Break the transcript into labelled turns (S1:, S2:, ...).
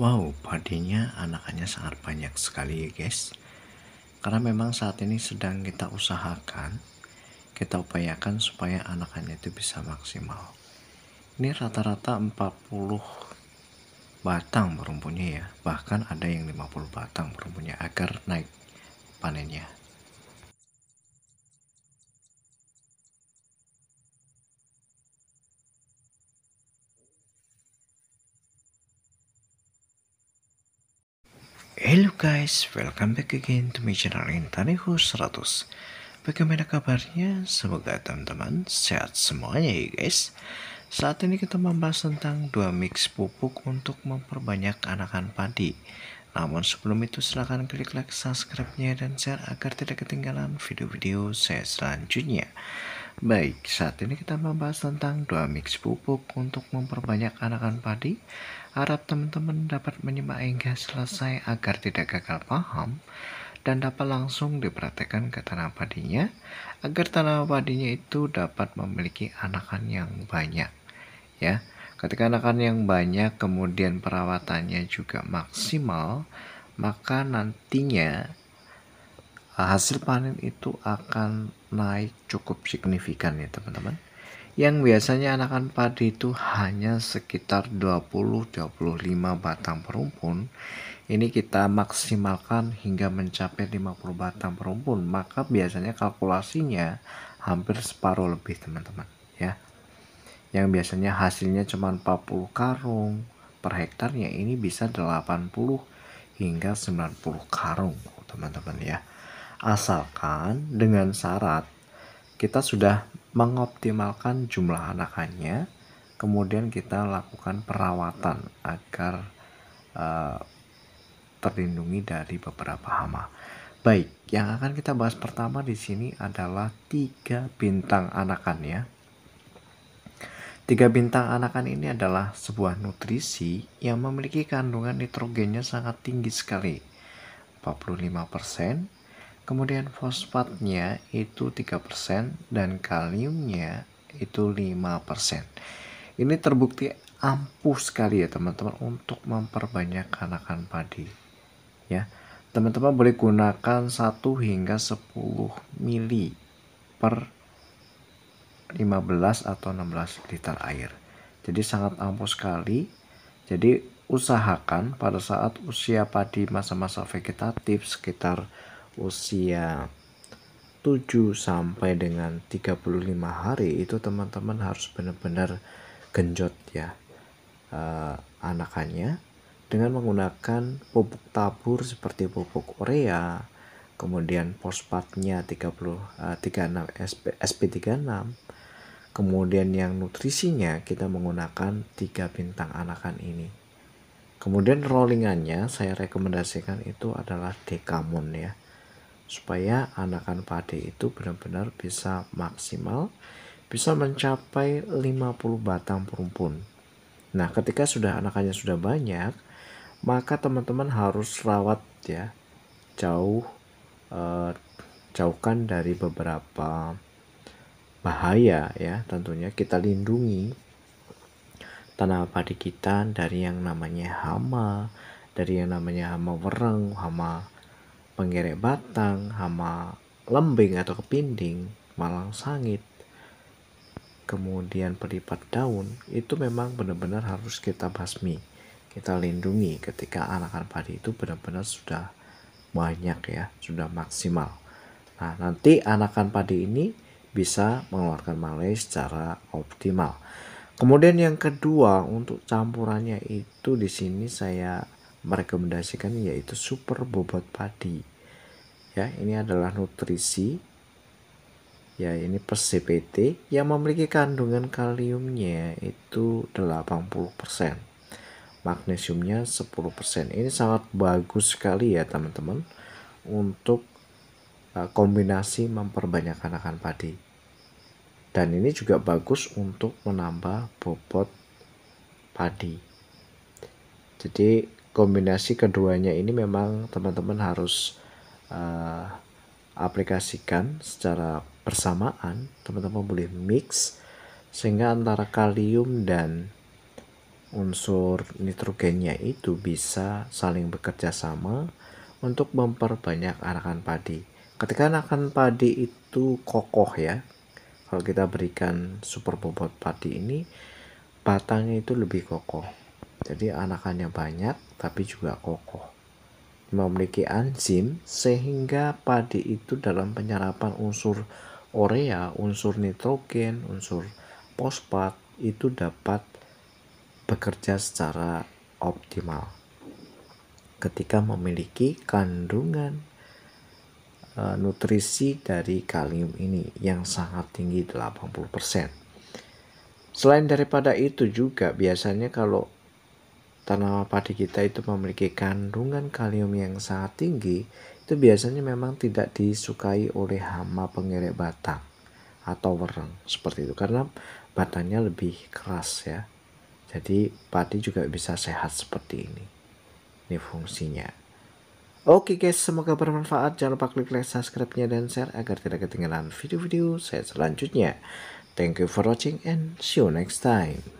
S1: Wow, padinya anakannya sangat banyak sekali ya guys. Karena memang saat ini sedang kita usahakan, kita upayakan supaya anakannya itu bisa maksimal. Ini rata-rata 40 batang merumpunya ya, bahkan ada yang 50 batang merumpunya agar naik panennya. Hello guys, welcome back again to my channel Intaniho 100 Bagaimana kabarnya? Semoga teman-teman sehat semuanya ya guys Saat ini kita membahas tentang dua mix pupuk untuk memperbanyak anakan padi Namun sebelum itu silahkan klik like subscribe-nya dan share agar tidak ketinggalan video-video saya selanjutnya Baik, saat ini kita membahas tentang dua mix pupuk untuk memperbanyak anakan padi. Harap teman-teman dapat menyimak hingga selesai agar tidak gagal paham dan dapat langsung diperhatikan ke tanah padinya agar tanah padinya itu dapat memiliki anakan yang banyak. Ya, ketika anakan yang banyak kemudian perawatannya juga maksimal, maka nantinya hasil panen itu akan naik cukup signifikan ya teman-teman yang biasanya anakan padi itu hanya sekitar 20-25 batang perumpun ini kita maksimalkan hingga mencapai 50 batang perumpun maka biasanya kalkulasinya hampir separuh lebih teman-teman ya yang biasanya hasilnya cuma 40 karung per hektarnya ini bisa 80 hingga 90 karung teman-teman ya asalkan dengan syarat kita sudah mengoptimalkan jumlah anakannya, kemudian kita lakukan perawatan agar uh, terlindungi dari beberapa hama. Baik, yang akan kita bahas pertama di sini adalah tiga bintang anakan ya. Tiga bintang anakan ini adalah sebuah nutrisi yang memiliki kandungan nitrogennya sangat tinggi sekali, 45% Kemudian fosfatnya itu 3% dan kaliumnya itu 5%. Ini terbukti ampuh sekali ya teman-teman untuk memperbanyak kanakan padi. Ya. Teman-teman boleh gunakan 1 hingga 10 mili per 15 atau 16 liter air. Jadi sangat ampuh sekali. Jadi usahakan pada saat usia padi masa-masa vegetatif sekitar usia 7 sampai dengan 35 hari itu teman-teman harus benar-benar genjot ya uh, anakannya dengan menggunakan pupuk tabur seperti pupuk urea kemudian fosfatnya 30 uh, 36 SP, SP36 kemudian yang nutrisinya kita menggunakan tiga bintang anakan ini kemudian rollingannya saya rekomendasikan itu adalah dekamon ya supaya anakan padi itu benar-benar bisa maksimal bisa mencapai 50 batang perumpun. Nah, ketika sudah anakannya sudah banyak, maka teman-teman harus rawat ya. Jauh eh, jauhkan dari beberapa bahaya ya, tentunya kita lindungi tanah padi kita dari yang namanya hama, dari yang namanya hama wereng, hama penggerek batang, hama lembing atau kepinding, malang sangit, kemudian pelipat daun, itu memang benar-benar harus kita basmi. Kita lindungi ketika anakan padi itu benar-benar sudah banyak ya, sudah maksimal. Nah, nanti anakan padi ini bisa mengeluarkan malai secara optimal. Kemudian yang kedua untuk campurannya itu di sini saya merekomendasikan yaitu super bobot padi ya ini adalah nutrisi ya ini per CPT yang memiliki kandungan kaliumnya itu 80% magnesiumnya 10% ini sangat bagus sekali ya teman-teman untuk eh, kombinasi memperbanyak anakan padi dan ini juga bagus untuk menambah bobot padi jadi kombinasi keduanya ini memang teman-teman harus uh, aplikasikan secara bersamaan teman-teman boleh mix sehingga antara kalium dan unsur nitrogennya itu bisa saling bekerja sama untuk memperbanyak anakan padi ketika anakan padi itu kokoh ya kalau kita berikan super bobot padi ini batangnya itu lebih kokoh jadi anakannya banyak tapi juga kokoh. Memiliki enzim sehingga padi itu dalam penyerapan unsur urea, unsur nitrogen, unsur fosfat itu dapat bekerja secara optimal. Ketika memiliki kandungan e, nutrisi dari kalium ini yang sangat tinggi 80%. Selain daripada itu juga biasanya kalau tanaman padi kita itu memiliki kandungan kalium yang sangat tinggi, itu biasanya memang tidak disukai oleh hama pengerek batang atau wereng seperti itu karena batangnya lebih keras ya. Jadi padi juga bisa sehat seperti ini. Ini fungsinya. Oke guys, semoga bermanfaat. Jangan lupa klik like, subscribe-nya, dan share agar tidak ketinggalan video-video saya selanjutnya. Thank you for watching and see you next time.